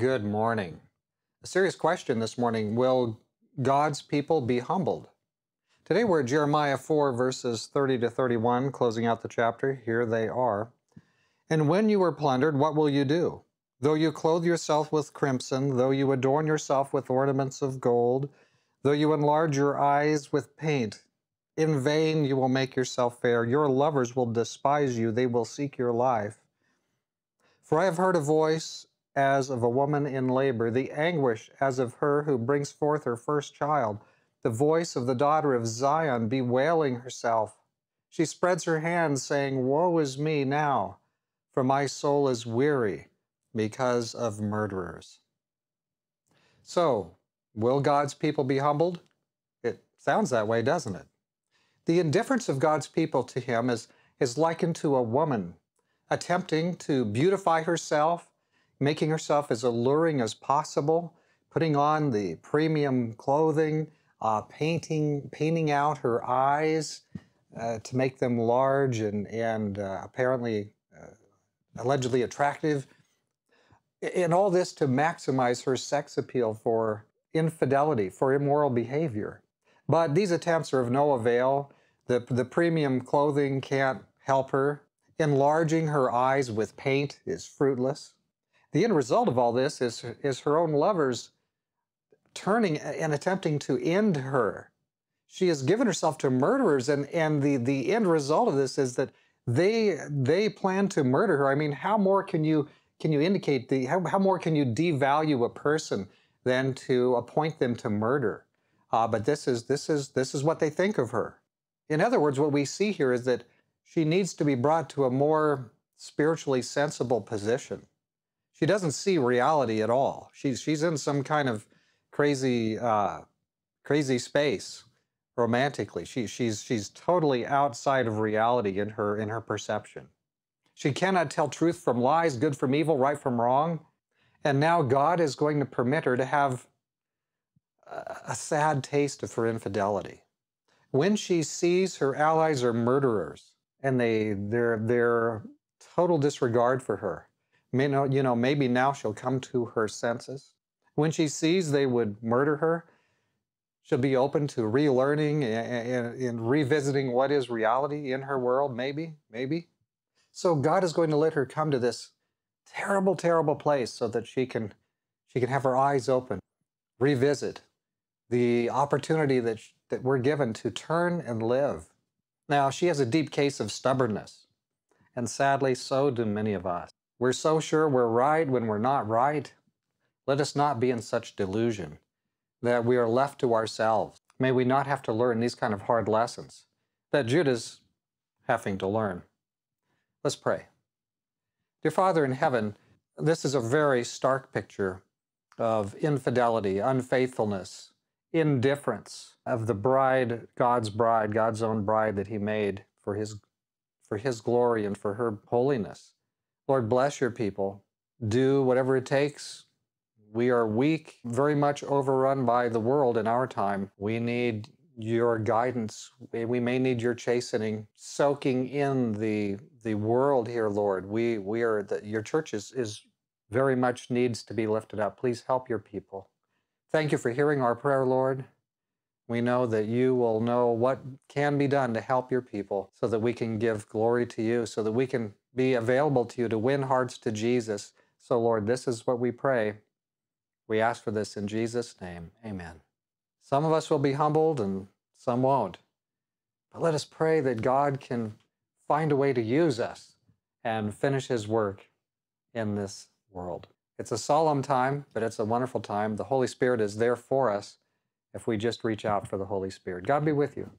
Good morning. A serious question this morning Will God's people be humbled? Today we're at Jeremiah 4, verses 30 to 31, closing out the chapter. Here they are. And when you are plundered, what will you do? Though you clothe yourself with crimson, though you adorn yourself with ornaments of gold, though you enlarge your eyes with paint, in vain you will make yourself fair. Your lovers will despise you, they will seek your life. For I have heard a voice as of a woman in labor, the anguish as of her who brings forth her first child, the voice of the daughter of Zion bewailing herself. She spreads her hands, saying, Woe is me now, for my soul is weary because of murderers. So, will God's people be humbled? It sounds that way, doesn't it? The indifference of God's people to him is, is likened to a woman attempting to beautify herself making herself as alluring as possible, putting on the premium clothing, uh, painting, painting out her eyes uh, to make them large and, and uh, apparently uh, allegedly attractive. And all this to maximize her sex appeal for infidelity, for immoral behavior. But these attempts are of no avail. The, the premium clothing can't help her. Enlarging her eyes with paint is fruitless. The end result of all this is, is her own lovers turning and attempting to end her. She has given herself to murderers, and, and the, the end result of this is that they they plan to murder her. I mean, how more can you can you indicate the how, how more can you devalue a person than to appoint them to murder? Uh, but this is this is this is what they think of her. In other words, what we see here is that she needs to be brought to a more spiritually sensible position she doesn't see reality at all. She's she's in some kind of crazy uh, crazy space romantically. She she's she's totally outside of reality in her in her perception. She cannot tell truth from lies, good from evil, right from wrong. And now God is going to permit her to have a sad taste of her infidelity. When she sees her allies are murderers and they they their total disregard for her, you know, maybe now she'll come to her senses. When she sees they would murder her, she'll be open to relearning and, and, and revisiting what is reality in her world, maybe, maybe. So God is going to let her come to this terrible, terrible place so that she can, she can have her eyes open, revisit the opportunity that, that we're given to turn and live. Now, she has a deep case of stubbornness, and sadly, so do many of us. We're so sure we're right when we're not right. Let us not be in such delusion that we are left to ourselves. May we not have to learn these kind of hard lessons that Judah's having to learn. Let's pray. Dear Father in heaven, this is a very stark picture of infidelity, unfaithfulness, indifference of the bride, God's bride, God's own bride that he made for his for his glory and for her holiness. Lord, bless your people. Do whatever it takes. We are weak, very much overrun by the world in our time. We need your guidance. We may need your chastening, soaking in the the world here, Lord. We we are that your church is, is very much needs to be lifted up. Please help your people. Thank you for hearing our prayer, Lord. We know that you will know what can be done to help your people so that we can give glory to you, so that we can be available to you to win hearts to Jesus. So, Lord, this is what we pray. We ask for this in Jesus' name. Amen. Some of us will be humbled and some won't. But let us pray that God can find a way to use us and finish his work in this world. It's a solemn time, but it's a wonderful time. The Holy Spirit is there for us if we just reach out for the Holy Spirit. God be with you.